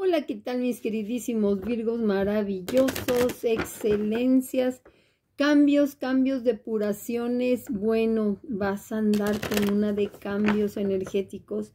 Hola, ¿qué tal mis queridísimos Virgos maravillosos, excelencias, cambios, cambios, depuraciones? Bueno, vas a andar con una de cambios energéticos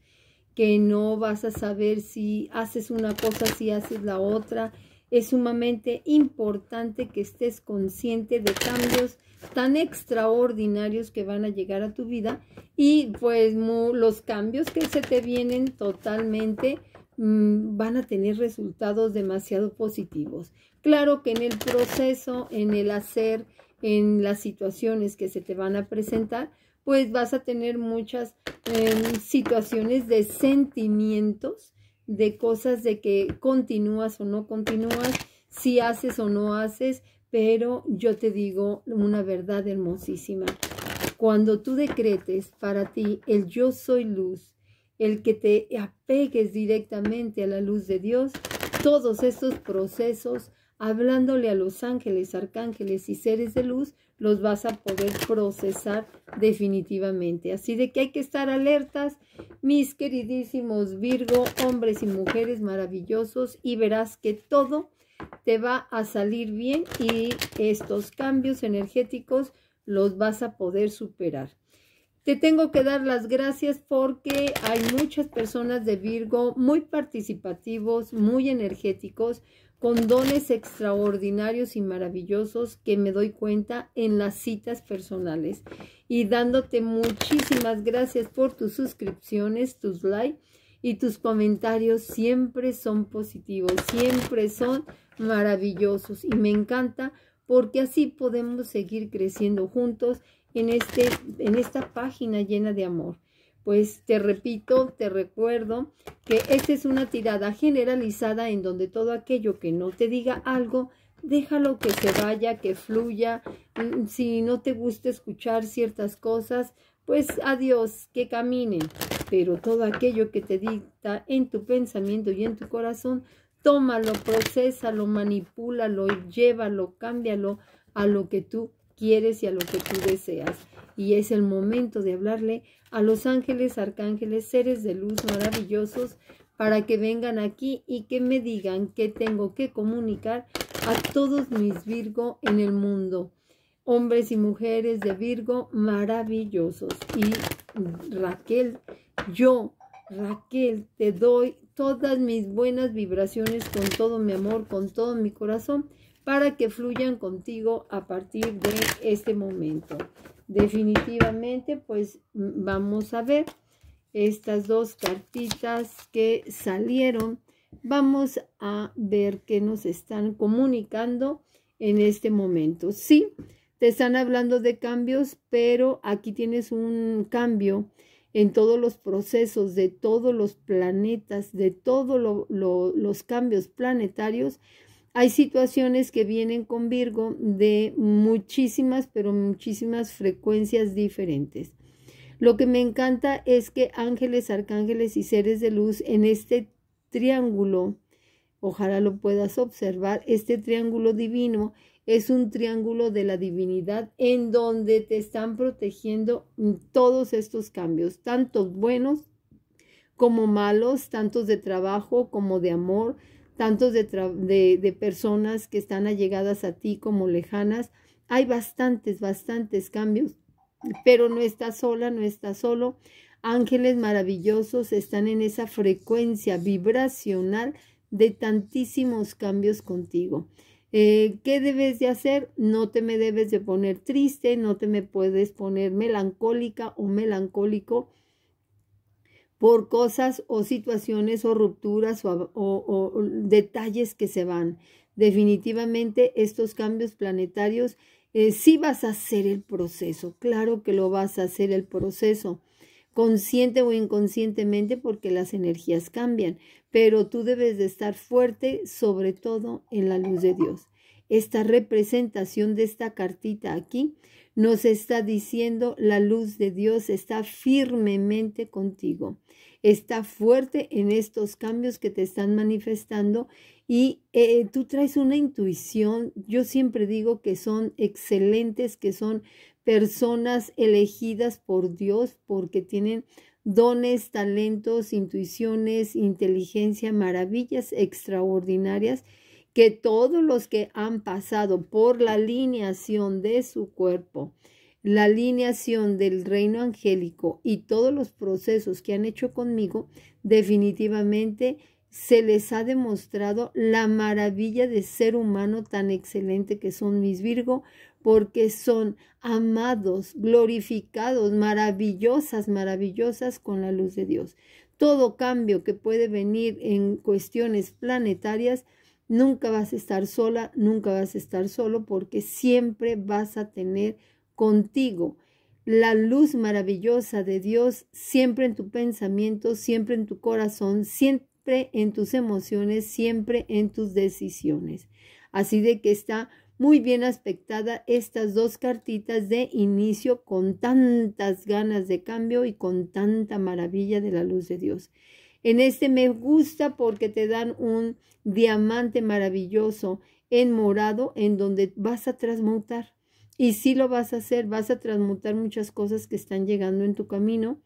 que no vas a saber si haces una cosa, si haces la otra. Es sumamente importante que estés consciente de cambios tan extraordinarios que van a llegar a tu vida y pues los cambios que se te vienen totalmente Mm, van a tener resultados demasiado positivos. Claro que en el proceso, en el hacer, en las situaciones que se te van a presentar, pues vas a tener muchas em, situaciones de sentimientos, de cosas de que continúas o no continúas, si haces o no haces, pero yo te digo una verdad hermosísima. Cuando tú decretes para ti el yo soy luz, el que te apegues directamente a la luz de Dios, todos estos procesos, hablándole a los ángeles, arcángeles y seres de luz, los vas a poder procesar definitivamente. Así de que hay que estar alertas, mis queridísimos Virgo, hombres y mujeres maravillosos, y verás que todo te va a salir bien y estos cambios energéticos los vas a poder superar. Te tengo que dar las gracias porque hay muchas personas de Virgo muy participativos, muy energéticos, con dones extraordinarios y maravillosos que me doy cuenta en las citas personales. Y dándote muchísimas gracias por tus suscripciones, tus likes y tus comentarios siempre son positivos, siempre son maravillosos y me encanta porque así podemos seguir creciendo juntos en, este, en esta página llena de amor. Pues te repito, te recuerdo que esta es una tirada generalizada en donde todo aquello que no te diga algo, déjalo que se vaya, que fluya. Mm, si no te gusta escuchar ciertas cosas, pues adiós, que caminen. Pero todo aquello que te dicta en tu pensamiento y en tu corazón, tómalo, procesalo, manipúlalo, llévalo, cámbialo a lo que tú quieres y a lo que tú deseas. Y es el momento de hablarle a los ángeles, arcángeles, seres de luz maravillosos para que vengan aquí y que me digan qué tengo que comunicar a todos mis Virgo en el mundo. Hombres y mujeres de Virgo maravillosos. Y Raquel, yo, Raquel, te doy todas mis buenas vibraciones con todo mi amor, con todo mi corazón para que fluyan contigo a partir de este momento. Definitivamente, pues vamos a ver estas dos cartitas que salieron. Vamos a ver qué nos están comunicando en este momento. Sí, te están hablando de cambios, pero aquí tienes un cambio en todos los procesos de todos los planetas, de todos los cambios planetarios hay situaciones que vienen con Virgo de muchísimas, pero muchísimas frecuencias diferentes. Lo que me encanta es que ángeles, arcángeles y seres de luz en este triángulo, ojalá lo puedas observar, este triángulo divino es un triángulo de la divinidad en donde te están protegiendo todos estos cambios, tanto buenos como malos, tantos de trabajo como de amor, tantos de, personas que están allegadas a ti como lejanas. Hay bastantes, bastantes cambios, pero no estás sola, no estás solo. Ángeles maravillosos están en esa frecuencia vibracional de tantísimos cambios contigo. Eh, ¿Qué debes de hacer? No te me debes de poner triste, no te me puedes poner melancólica o melancólico por cosas o situaciones o rupturas o, detalles que se van. Definitivamente estos cambios planetarios eh, sí vas a hacer el proceso, claro que lo vas a hacer el proceso, consciente o inconscientemente porque las energías cambian, pero tú debes de estar fuerte sobre todo en la luz de Dios. Esta representación de esta cartita aquí nos está diciendo la luz de Dios está firmemente contigo, está fuerte en estos cambios que te están manifestando y eh, tú traes una intuición, yo siempre digo que son excelentes, que son personas elegidas por Dios porque tienen dones, talentos, intuiciones, inteligencia, maravillas extraordinarias que todos los que han pasado por la alineación de su cuerpo, la alineación del reino angélico y todos los procesos que han hecho conmigo, definitivamente se les ha demostrado la maravilla de ser humano tan excelente que son mis Virgo, porque son amados, glorificados, maravillosas, maravillosas con la luz de Dios. Todo cambio que puede venir en cuestiones planetarias, Nunca vas a estar sola, nunca vas a estar solo porque siempre vas a tener contigo la luz maravillosa de Dios siempre en tu pensamiento, siempre en tu corazón, siempre en tus emociones, siempre en tus decisiones. Así de que está muy bien aspectada estas dos cartitas de inicio con tantas ganas de cambio y con tanta maravilla de la luz de Dios. En este me gusta porque te dan un diamante maravilloso en morado en donde vas a transmutar. Y si lo vas a hacer, vas a transmutar muchas cosas que están llegando en tu camino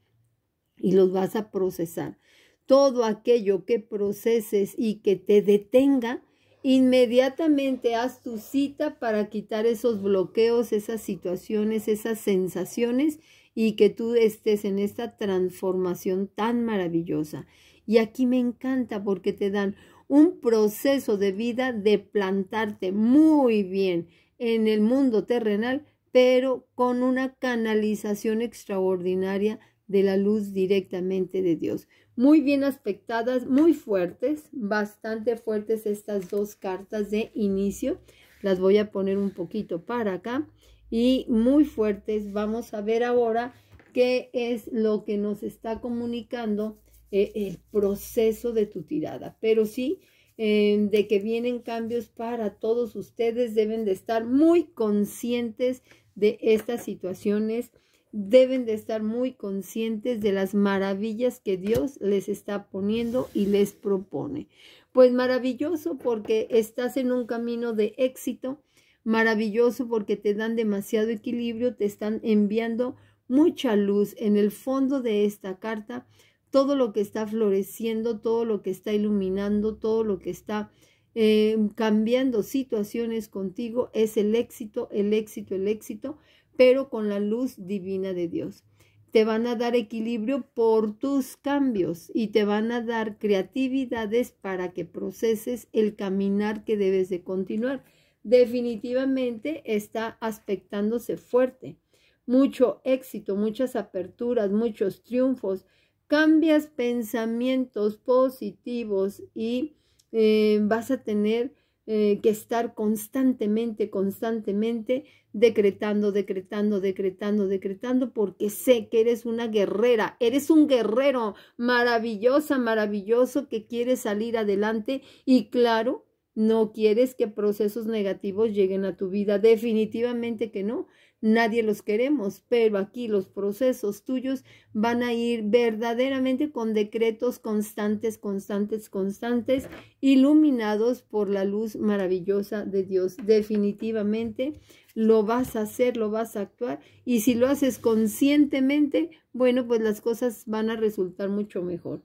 y los vas a procesar. Todo aquello que proceses y que te detenga, inmediatamente haz tu cita para quitar esos bloqueos, esas situaciones, esas sensaciones y que tú estés en esta transformación tan maravillosa. Y aquí me encanta porque te dan un proceso de vida de plantarte muy bien en el mundo terrenal, pero con una canalización extraordinaria de la luz directamente de Dios. Muy bien aspectadas, muy fuertes, bastante fuertes estas dos cartas de inicio. Las voy a poner un poquito para acá y muy fuertes. Vamos a ver ahora qué es lo que nos está comunicando eh, el proceso de tu tirada, pero sí eh, de que vienen cambios para todos ustedes, deben de estar muy conscientes de estas situaciones, deben de estar muy conscientes de las maravillas que Dios les está poniendo y les propone. Pues maravilloso porque estás en un camino de éxito, maravilloso porque te dan demasiado equilibrio, te están enviando mucha luz en el fondo de esta carta todo lo que está floreciendo, todo lo que está iluminando, todo lo que está eh, cambiando situaciones contigo, es el éxito, el éxito, el éxito, pero con la luz divina de Dios. Te van a dar equilibrio por tus cambios y te van a dar creatividades para que proceses el caminar que debes de continuar. Definitivamente está aspectándose fuerte. Mucho éxito, muchas aperturas, muchos triunfos, cambias pensamientos positivos y eh, vas a tener eh, que estar constantemente, constantemente decretando, decretando, decretando, decretando, porque sé que eres una guerrera, eres un guerrero maravillosa, maravilloso que quiere salir adelante y claro, no quieres que procesos negativos lleguen a tu vida, definitivamente que no nadie los queremos, pero aquí los procesos tuyos van a ir verdaderamente con decretos constantes, constantes, constantes, iluminados por la luz maravillosa de Dios. Definitivamente lo vas a hacer, lo vas a actuar y si lo haces conscientemente, bueno, pues las cosas van a resultar mucho mejor.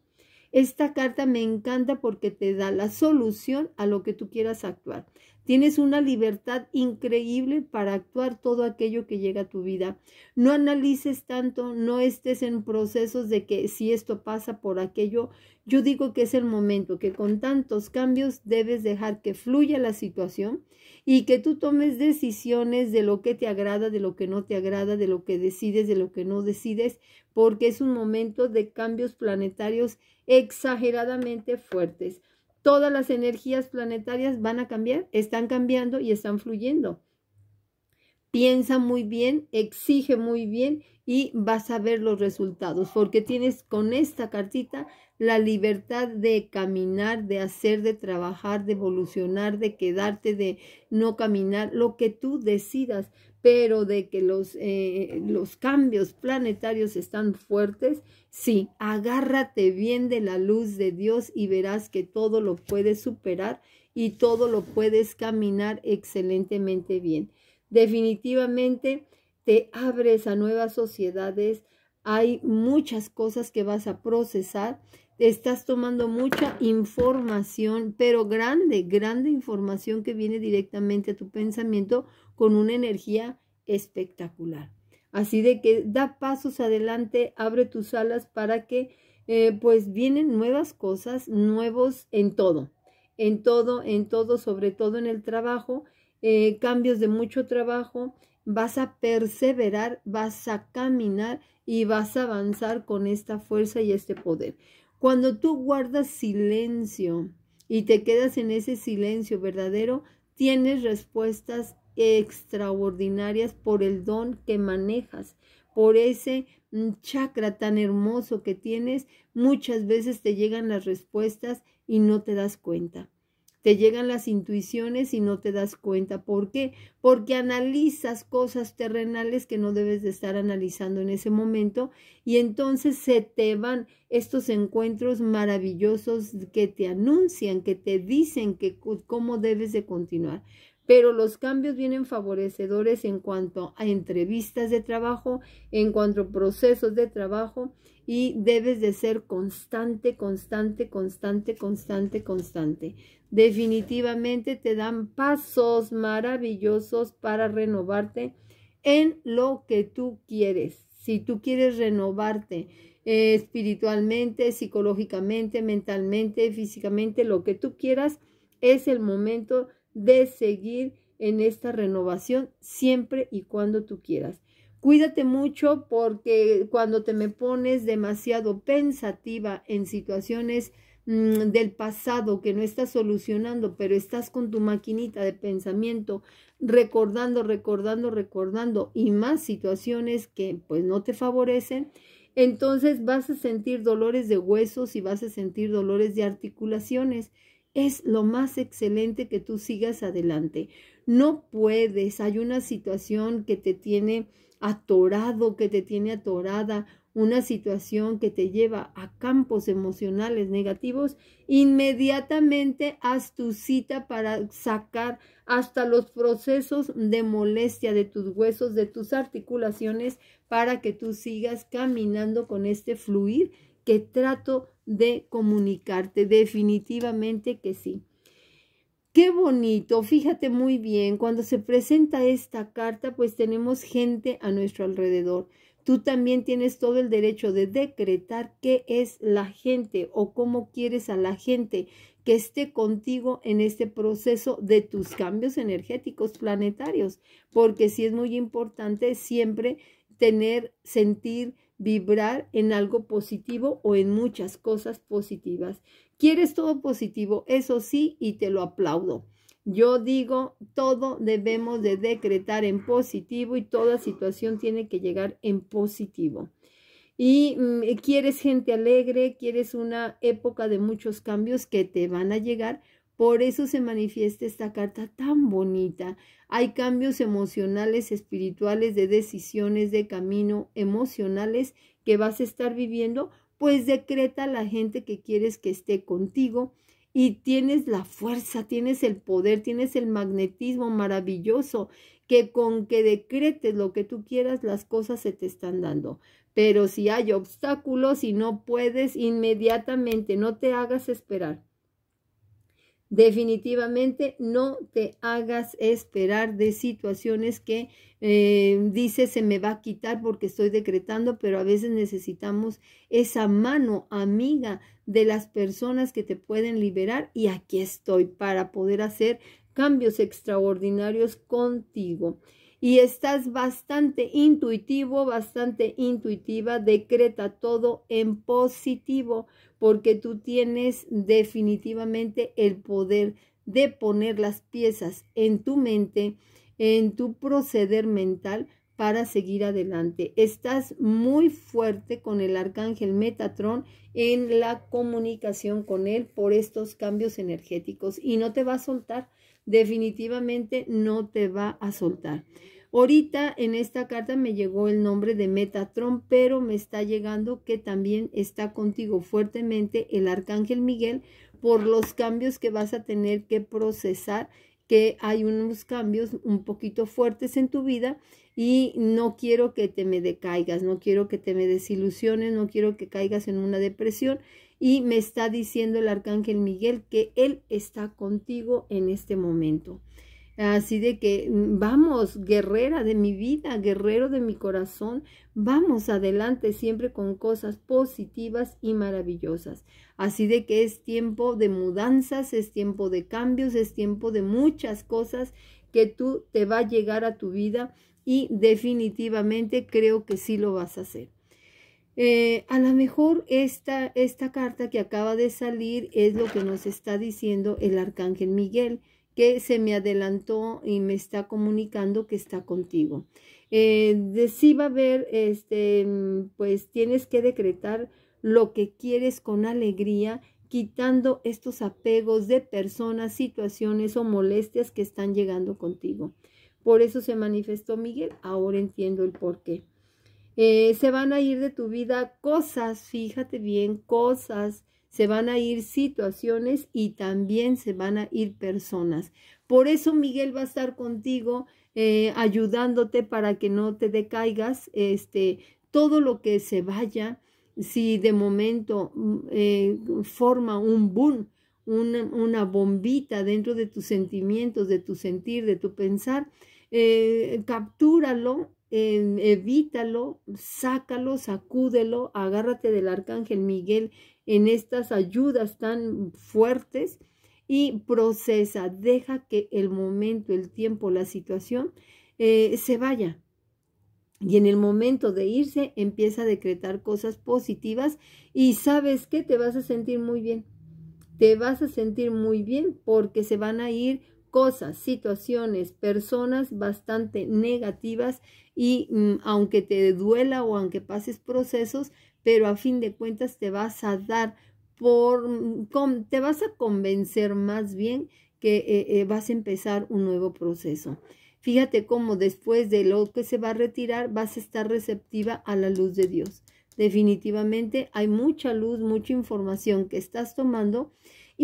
Esta carta me encanta porque te da la solución a lo que tú quieras actuar. Tienes una libertad increíble para actuar todo aquello que llega a tu vida. No analices tanto, no estés en procesos de que si esto pasa por aquello, yo digo que es el momento, que con tantos cambios debes dejar que fluya la situación y que tú tomes decisiones de lo que te agrada, de lo que no te agrada, de lo que decides, de lo que no decides, porque es un momento de cambios planetarios exageradamente fuertes. Todas las energías planetarias van a cambiar, están cambiando y están fluyendo. Piensa muy bien, exige muy bien y vas a ver los resultados, porque tienes con esta cartita la libertad de caminar, de hacer, de trabajar, de evolucionar, de quedarte, de no caminar, lo que tú decidas pero de que los, eh, los cambios planetarios están fuertes, sí, agárrate bien de la luz de Dios y verás que todo lo puedes superar y todo lo puedes caminar excelentemente bien. Definitivamente te abres a nuevas sociedades, hay muchas cosas que vas a procesar estás tomando mucha información, pero grande, grande información que viene directamente a tu pensamiento con una energía espectacular. Así de que da pasos adelante, abre tus alas para que eh, pues vienen nuevas cosas, nuevos en todo, en todo, en todo, sobre todo en el trabajo, eh, cambios de mucho trabajo, vas a perseverar, vas a caminar y vas a avanzar con esta fuerza y este poder. Cuando tú guardas silencio y te quedas en ese silencio verdadero, tienes respuestas extraordinarias por el don que manejas, por ese mm, chakra tan hermoso que tienes, muchas veces te llegan las respuestas y no te das cuenta. Te llegan las intuiciones y no te das cuenta. ¿Por qué? Porque analizas cosas terrenales que no debes de estar analizando en ese momento y entonces se te van estos encuentros maravillosos que te anuncian, que te dicen que cómo debes de continuar pero los cambios vienen favorecedores en cuanto a entrevistas de trabajo, en cuanto a procesos de trabajo y debes de ser constante, constante, constante, constante, constante. Definitivamente te dan pasos maravillosos para renovarte en lo que tú quieres. Si tú quieres renovarte eh, espiritualmente, psicológicamente, mentalmente, físicamente, lo que tú quieras, es el momento de seguir en esta renovación siempre y cuando tú quieras. Cuídate mucho porque cuando te me pones demasiado pensativa en situaciones mm, del pasado que no estás solucionando, pero estás con tu maquinita de pensamiento recordando, recordando, recordando y más situaciones que pues no te favorecen, entonces vas a sentir dolores de huesos y vas a sentir dolores de articulaciones es lo más excelente que tú sigas adelante. No puedes, hay una situación que te tiene atorado, que te tiene atorada, una situación que te lleva a campos emocionales negativos, inmediatamente haz tu cita para sacar hasta los procesos de molestia de tus huesos, de tus articulaciones, para que tú sigas caminando con este fluir que trato de comunicarte, definitivamente que sí. Qué bonito, fíjate muy bien, cuando se presenta esta carta, pues tenemos gente a nuestro alrededor. Tú también tienes todo el derecho de decretar qué es la gente o cómo quieres a la gente que esté contigo en este proceso de tus cambios energéticos planetarios, porque sí es muy importante siempre tener, sentir, vibrar en algo positivo o en muchas cosas positivas. Quieres todo positivo, eso sí, y te lo aplaudo. Yo digo, todo debemos de decretar en positivo y toda situación tiene que llegar en positivo. Y mm, quieres gente alegre, quieres una época de muchos cambios que te van a llegar, por eso se manifiesta esta carta tan bonita. Hay cambios emocionales, espirituales, de decisiones, de camino, emocionales que vas a estar viviendo, pues decreta la gente que quieres que esté contigo y tienes la fuerza, tienes el poder, tienes el magnetismo maravilloso que con que decretes lo que tú quieras, las cosas se te están dando. Pero si hay obstáculos y no puedes, inmediatamente no te hagas esperar Definitivamente no te hagas esperar de situaciones que eh, dice se me va a quitar porque estoy decretando, pero a veces necesitamos esa mano amiga de las personas que te pueden liberar y aquí estoy para poder hacer cambios extraordinarios contigo. Y estás bastante intuitivo, bastante intuitiva, decreta todo en positivo, porque tú tienes definitivamente el poder de poner las piezas en tu mente, en tu proceder mental para seguir adelante. Estás muy fuerte con el arcángel Metatron en la comunicación con él por estos cambios energéticos y no te va a soltar definitivamente no te va a soltar. Ahorita en esta carta me llegó el nombre de Metatron, pero me está llegando que también está contigo fuertemente el Arcángel Miguel por los cambios que vas a tener que procesar, que hay unos cambios un poquito fuertes en tu vida y no quiero que te me decaigas, no quiero que te me desilusiones, no quiero que caigas en una depresión y me está diciendo el arcángel Miguel que Él está contigo en este momento. Así de que mm, vamos, guerrera de mi vida, guerrero de mi corazón, vamos adelante siempre con cosas positivas y maravillosas. Así de que es tiempo de mudanzas, es tiempo de cambios, es tiempo de muchas cosas que tú te va a llegar a tu vida y definitivamente creo que sí lo vas a hacer. Eh, a lo mejor esta, esta carta que acaba de salir es lo que nos está diciendo el arcángel Miguel, que se me adelantó y me está comunicando que está contigo. Eh, de, sí va a haber, este, mm, pues tienes que decretar lo que quieres con alegría, quitando estos apegos de personas, situaciones o molestias que están llegando contigo. Por eso se manifestó Miguel, ahora entiendo el porqué. Eh, se van a ir de tu vida cosas, fíjate bien, cosas, se van a ir situaciones y también se van a ir personas. Por eso Miguel va a estar contigo eh, ayudándote para que no te decaigas, este, todo lo que se vaya, si de momento mm, eh, forma un boom, una, bombita dentro de tus sentimientos, de tu sentir, de tu pensar, captúralo evítalo, sácalo, sacúdelo, agárrate del arcángel Miguel en estas ayudas tan fuertes y procesa, deja que el momento, el tiempo, la situación eh, se vaya. Y en el momento de irse, empieza a decretar cosas positivas y sabes que te vas a sentir muy bien. Te vas a sentir muy bien porque se van a ir cosas, situaciones, personas bastante negativas y mm, aunque te duela o aunque pases procesos, pero a fin de cuentas te vas a dar por, mm, te vas a convencer más bien que eh, eh, vas a empezar un nuevo proceso. Fíjate cómo después de lo que se va a retirar vas a estar receptiva a la luz de Dios. Definitivamente hay mucha luz, mucha información que estás tomando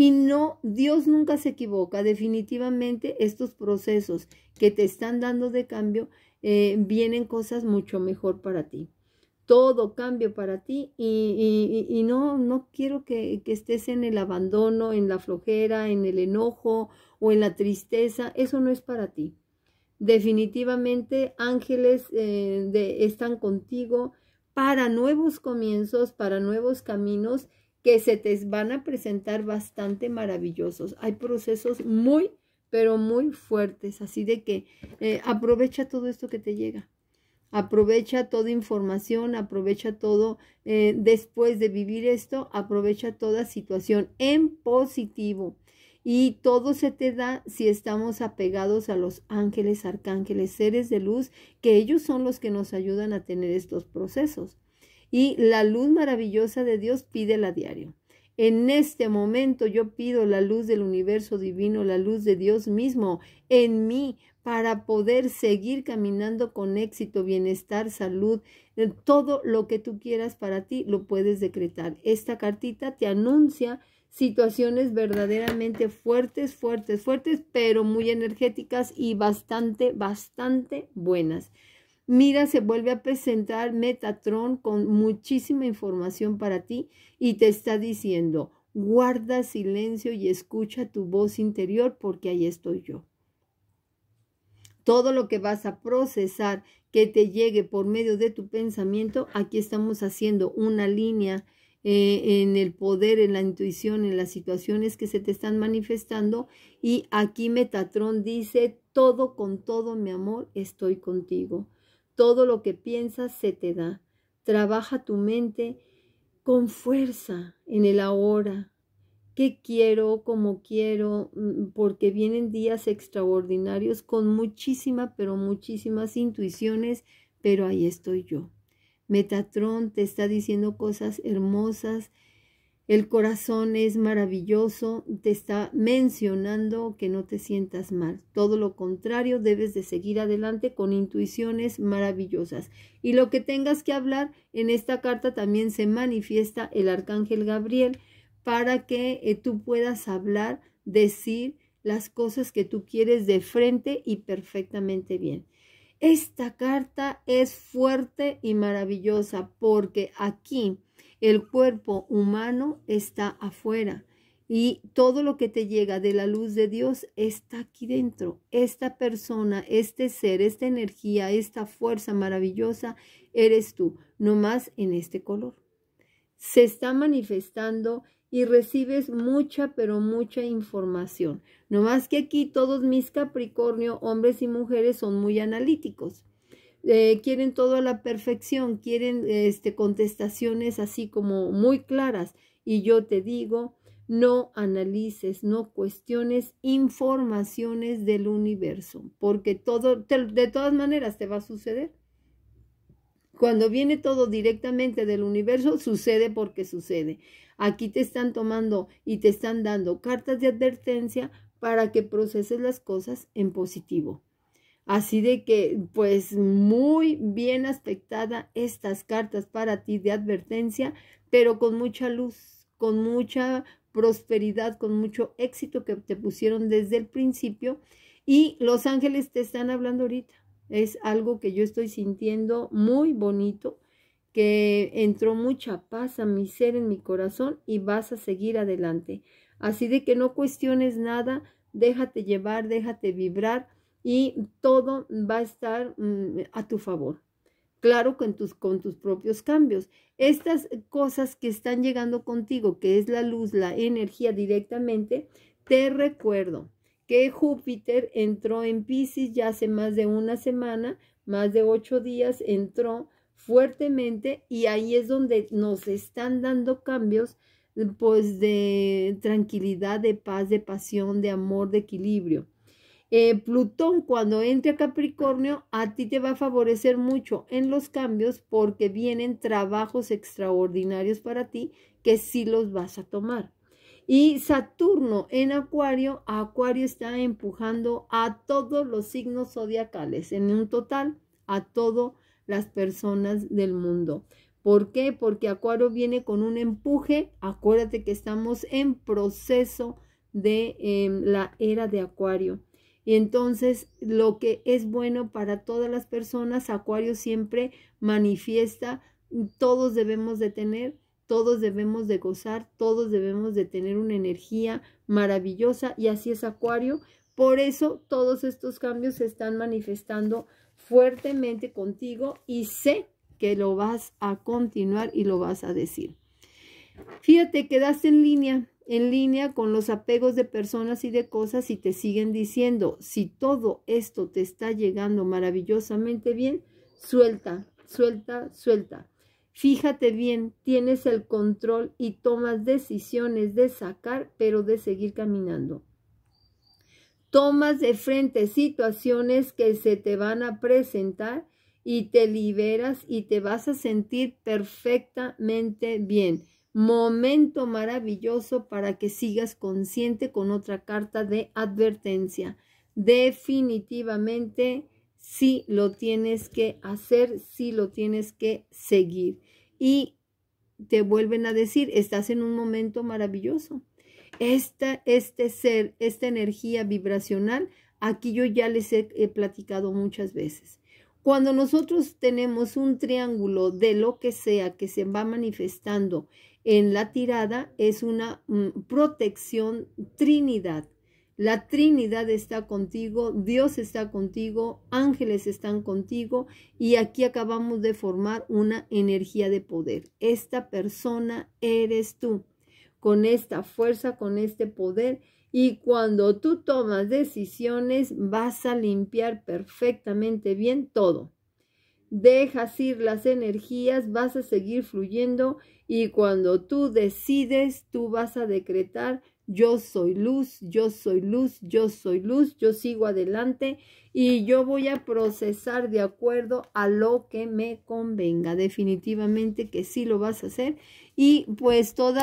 y no, Dios nunca se equivoca. Definitivamente estos procesos que te están dando de cambio, eh, vienen cosas mucho mejor para ti. Todo cambio para ti y, no, no quiero que, estés en el abandono, en la flojera, en el enojo o en la tristeza. Eso no es para ti. Definitivamente ángeles eh, están contigo para nuevos comienzos, para nuevos caminos que se te van a presentar bastante maravillosos. Hay procesos muy, pero muy fuertes, así de que eh, aprovecha todo esto que te llega. Aprovecha toda información, aprovecha todo, eh, después de vivir esto, aprovecha toda situación en positivo. Y todo se te da si estamos apegados a los ángeles, arcángeles, seres de luz, que ellos son los que nos ayudan a tener estos procesos y la luz maravillosa de Dios pide la diario. En este momento yo pido la luz del universo divino, la luz de Dios mismo en mí para poder seguir caminando con éxito, bienestar, salud, todo lo que tú quieras para ti lo puedes decretar. Esta cartita te anuncia situaciones verdaderamente fuertes, fuertes, fuertes, pero muy energéticas y bastante, bastante buenas. Mira, se vuelve a presentar Metatron con muchísima información para ti y te está diciendo, guarda silencio y escucha tu voz interior porque ahí estoy yo. Todo lo que vas a procesar que te llegue por medio de tu pensamiento, aquí estamos haciendo una línea eh, en el poder, en la intuición, en las situaciones que se te están manifestando. Y aquí Metatron dice, todo con todo, mi amor, estoy contigo. Todo lo que piensas se te da. Trabaja tu mente con fuerza en el ahora. ¿Qué quiero? ¿Cómo quiero? Mm, porque vienen días extraordinarios con muchísima, pero muchísimas intuiciones, pero ahí estoy yo. Metatron te está diciendo cosas hermosas el corazón es maravilloso, te está mencionando que no te sientas mal. Todo lo contrario, debes de seguir adelante con intuiciones maravillosas. Y lo que tengas que hablar, en esta carta también se manifiesta el arcángel Gabriel para que eh, tú puedas hablar, decir las cosas que tú quieres de frente y perfectamente bien. Esta carta es fuerte y maravillosa porque aquí el cuerpo humano está afuera y todo lo que te llega de la luz de Dios está aquí dentro. Esta persona, este ser, esta energía, esta fuerza maravillosa, eres tú, no más en este color. Se está manifestando y recibes mucha, pero mucha información. No más que aquí todos mis Capricornio, hombres y mujeres, son muy analíticos. Eh, quieren todo a la perfección, quieren este, contestaciones así como muy claras. Y yo te digo, no analices, no cuestiones informaciones del universo, porque todo, de todas maneras te va a suceder. Cuando viene todo directamente del universo, sucede porque sucede. Aquí te están tomando y te están dando cartas de advertencia para que proceses las cosas en positivo. Así de que, pues muy bien aspectada estas cartas para ti de advertencia, pero con mucha luz, con mucha prosperidad, con mucho éxito que te pusieron desde el principio. Y los ángeles te están hablando ahorita. Es algo que yo estoy sintiendo muy bonito, que entró mucha paz a mi ser, en mi corazón y vas a seguir adelante. Así de que no cuestiones nada, déjate llevar, déjate vibrar y todo va a estar mm, a tu favor. Claro, con tus, con tus propios cambios. Estas cosas que están llegando contigo, que es la luz, la energía directamente, te recuerdo que Júpiter entró en Pisces ya hace más de una semana, más de ocho días, entró fuertemente y ahí es donde nos están dando cambios pues de tranquilidad, de paz, de pasión, de amor, de equilibrio. Eh, Plutón cuando entre a Capricornio a ti te va a favorecer mucho en los cambios porque vienen trabajos extraordinarios para ti que sí los vas a tomar. Y Saturno en Acuario, Acuario está empujando a todos los signos zodiacales, en un total a todas las personas del mundo. ¿Por qué? Porque Acuario viene con un empuje. Acuérdate que estamos en proceso de em, la era de Acuario. Y entonces lo que es bueno para todas las personas, Acuario siempre manifiesta, todos debemos de tener, todos debemos de gozar, todos debemos de tener una energía maravillosa y así es Acuario. Por eso todos estos cambios se están manifestando fuertemente contigo y sé que lo vas a continuar y lo vas a decir. Fíjate, quedaste en línea, en línea con los apegos de personas y de cosas y te siguen diciendo, si todo esto te está llegando maravillosamente bien, suelta, suelta, suelta. Fíjate bien, tienes el control y tomas decisiones de sacar, pero de seguir caminando. Tomas de frente situaciones que se te van a presentar y te liberas y te vas a sentir perfectamente bien momento maravilloso para que sigas consciente con otra carta de advertencia. Definitivamente sí lo tienes que hacer, sí lo tienes que seguir. Y te vuelven a decir, estás en un momento maravilloso. Esta, este ser, esta energía vibracional, aquí yo ya les he, he platicado muchas veces. Cuando nosotros tenemos un triángulo de lo que sea que se va manifestando en la tirada es una mm, protección Trinidad. La Trinidad está contigo, Dios está contigo, ángeles están contigo y aquí acabamos de formar una energía de poder. Esta persona eres tú, con esta fuerza, con este poder y cuando tú tomas decisiones vas a limpiar perfectamente bien todo dejas ir las energías, vas a seguir fluyendo y cuando tú decides, tú vas a decretar, yo soy luz, yo soy luz, yo soy luz, yo sigo adelante y yo voy a procesar de acuerdo a lo que me convenga. Definitivamente que sí lo vas a hacer y pues todo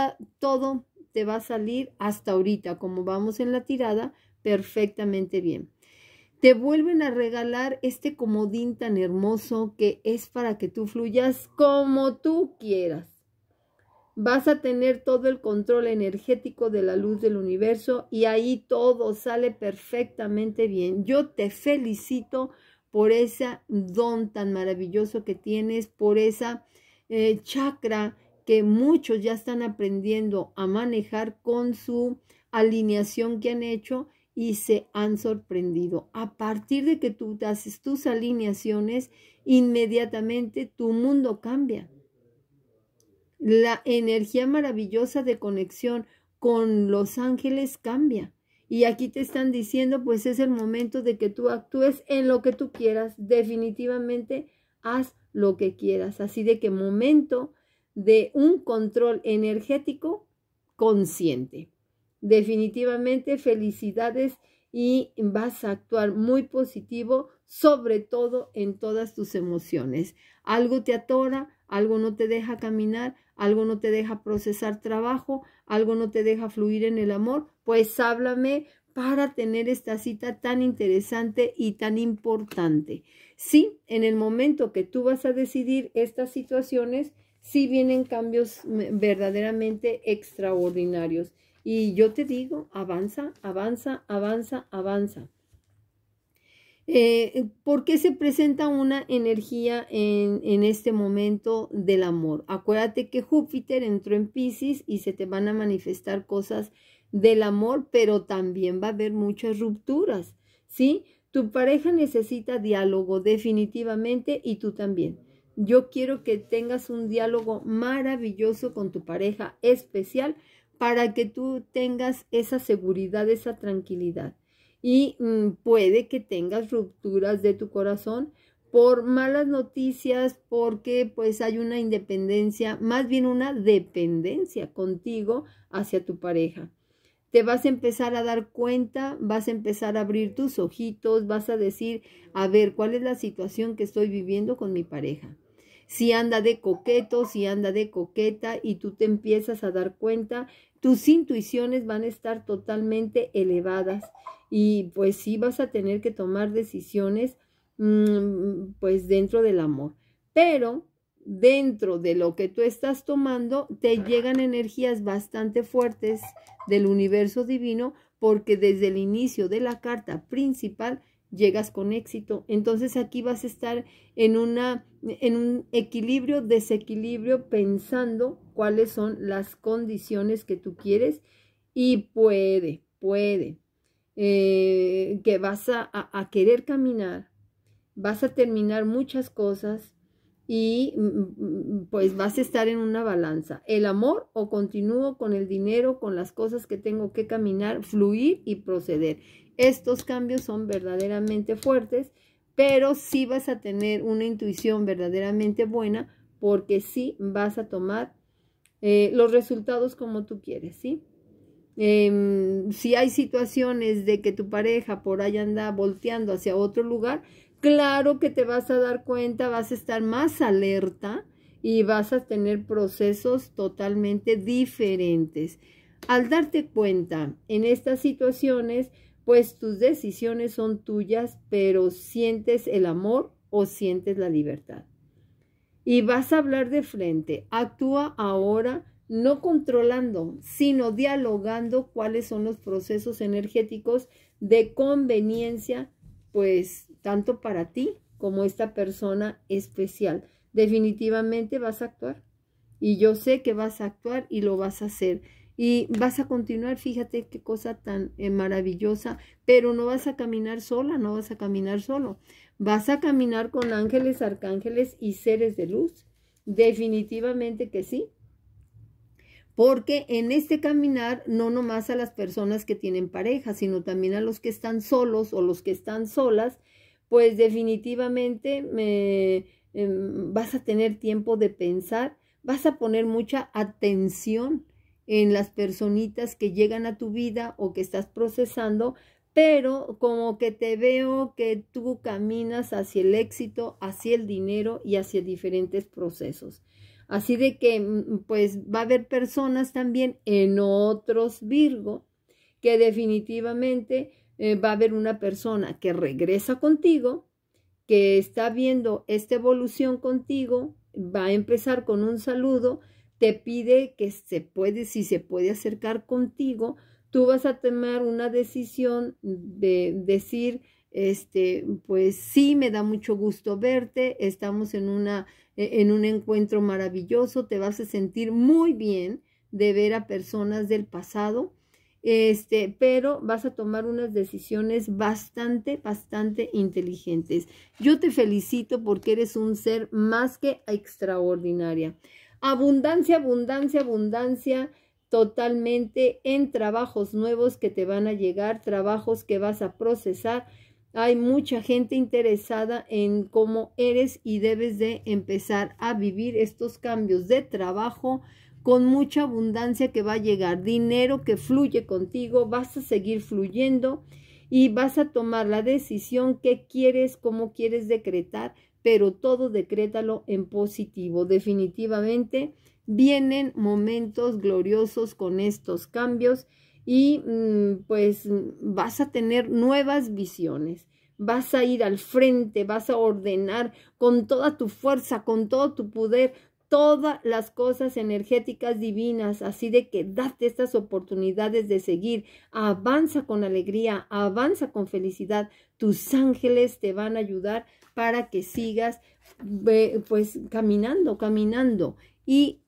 te va a salir hasta ahorita, como vamos en la tirada, perfectamente bien te vuelven a regalar este comodín tan hermoso que es para que tú fluyas como tú quieras. Vas a tener todo el control energético de la luz del universo y ahí todo sale perfectamente bien. Yo te felicito por ese don tan maravilloso que tienes, por esa eh, chakra que muchos ya están aprendiendo a manejar con su alineación que han hecho y se han sorprendido. A partir de que tú haces tus alineaciones, inmediatamente tu mundo cambia. La energía maravillosa de conexión con los ángeles cambia. Y aquí te están diciendo, pues es el momento de que tú actúes en lo que tú quieras. Definitivamente, haz lo que quieras. Así de que momento de un control energético consciente. Definitivamente felicidades y vas a actuar muy positivo, sobre todo en todas tus emociones. Algo te atora, algo no te deja caminar, algo no te deja procesar trabajo, algo no te deja fluir en el amor, pues háblame para tener esta cita tan interesante y tan importante. Sí, en el momento que tú vas a decidir estas situaciones, sí vienen cambios mm, verdaderamente extraordinarios. Y yo te digo, avanza, avanza, avanza, avanza. Eh, ¿Por qué se presenta una energía en, en, este momento del amor? Acuérdate que Júpiter entró en Pisces y se te van a manifestar cosas del amor, pero también va a haber muchas rupturas, ¿sí? Tu pareja necesita diálogo definitivamente y tú también. Yo quiero que tengas un diálogo maravilloso con tu pareja especial para que tú tengas esa seguridad, esa tranquilidad. Y mm, puede que tengas rupturas de tu corazón por malas noticias, porque pues hay una independencia, más bien una dependencia contigo hacia tu pareja. Te vas a empezar a dar cuenta, vas a empezar a abrir tus ojitos, vas a decir, a ver, ¿cuál es la situación que estoy viviendo con mi pareja? si anda de coqueto, si anda de coqueta y tú te empiezas a dar cuenta, tus intuiciones van a estar totalmente elevadas y pues sí vas a tener que tomar decisiones mm, pues dentro del amor. Pero dentro de lo que tú estás tomando, te llegan energías bastante fuertes del universo divino porque desde el inicio de la carta principal llegas con éxito. Entonces aquí vas a estar en, una, en un equilibrio, desequilibrio, pensando cuáles son las condiciones que tú quieres y puede, puede, eh, que vas a querer caminar, vas a terminar muchas cosas y mm, mm, mm, pues vas a estar en una balanza. El amor o continúo con el dinero, con las cosas que tengo que caminar, fluir y proceder. Estos cambios son verdaderamente fuertes, pero sí vas a tener una intuición verdaderamente buena porque sí vas a tomar eh, los resultados como tú quieres, ¿sí? Em, si hay situaciones de que tu pareja por ahí anda volteando hacia otro lugar, claro que te vas a dar cuenta, vas a estar más alerta y vas a tener procesos totalmente diferentes. Al darte cuenta en estas situaciones, pues tus decisiones son tuyas, pero sientes el amor o sientes la libertad. Y vas a hablar de frente, actúa ahora no controlando, sino dialogando cuáles son los procesos energéticos de conveniencia, pues tanto para ti como esta persona especial. Definitivamente vas a actuar. Y yo sé que vas a actuar y lo vas a hacer y vas a continuar, fíjate qué cosa tan eh, maravillosa, pero no vas a caminar sola, no vas a caminar solo, vas a caminar con ángeles, arcángeles y seres de luz, definitivamente que sí, porque en este caminar no nomás a las personas que tienen pareja, sino también a los que están solos o los que están solas, pues definitivamente me, em, vas a tener tiempo de pensar, vas a poner mucha atención, en las personitas que llegan a tu vida o que estás procesando, pero como que te veo que tú caminas hacia el éxito, hacia el dinero y hacia diferentes procesos. Así de que mm, pues va a haber personas también en otros Virgo que definitivamente eh, va a haber una persona que regresa contigo, que está viendo esta evolución contigo, va a empezar con un saludo, te pide que se puede, si se puede acercar contigo, tú vas a tomar una decisión de decir, este, pues sí, me da mucho gusto verte, estamos en, una, e, en un encuentro maravilloso, te vas a sentir muy bien de ver a personas del pasado, este, pero vas a tomar unas decisiones bastante, bastante inteligentes. Yo te felicito porque eres un ser más que extraordinaria abundancia, abundancia, abundancia totalmente en trabajos nuevos que te van a llegar, trabajos que vas a procesar. Hay mucha gente interesada en cómo eres y debes de empezar a vivir estos cambios de trabajo con mucha abundancia que va a llegar, dinero que fluye contigo, vas a seguir fluyendo y vas a tomar la decisión que quieres, cómo quieres decretar pero todo decrétalo en positivo. Definitivamente vienen momentos gloriosos con estos cambios y mm, pues vas a tener nuevas visiones. Vas a ir al frente, vas a ordenar con toda tu fuerza, con todo tu poder, todas las cosas energéticas divinas, así de que date estas oportunidades de seguir, avanza con alegría, avanza con felicidad, tus ángeles te van a ayudar para que sigas pues caminando, caminando. ¿Y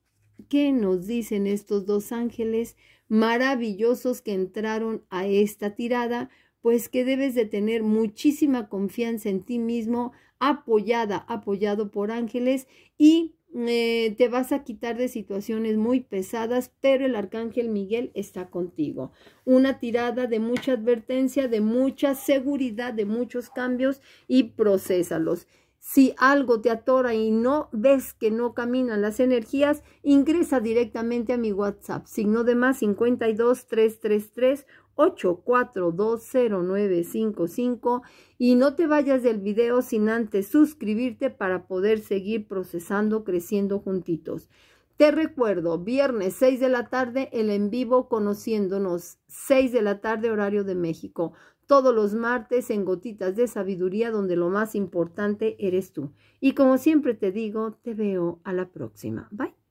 qué nos dicen estos dos ángeles maravillosos que entraron a esta tirada? Pues que debes de tener muchísima confianza en ti mismo, apoyada, apoyado por ángeles y eh, te vas a quitar de situaciones muy pesadas, pero el arcángel Miguel está contigo. Una tirada de mucha advertencia, de mucha seguridad, de muchos cambios y procesalos. Si algo te atora y no ves que no caminan las energías, ingresa directamente a mi WhatsApp, signo de más 52 333 8420955 y no te vayas del video sin antes suscribirte para poder seguir procesando, creciendo juntitos. Te recuerdo, viernes 6 de la tarde, el en vivo conociéndonos, 6 de la tarde horario de México. Todos los martes en Gotitas de Sabiduría, donde lo más importante eres tú. Y como siempre te digo, te veo a la próxima. Bye.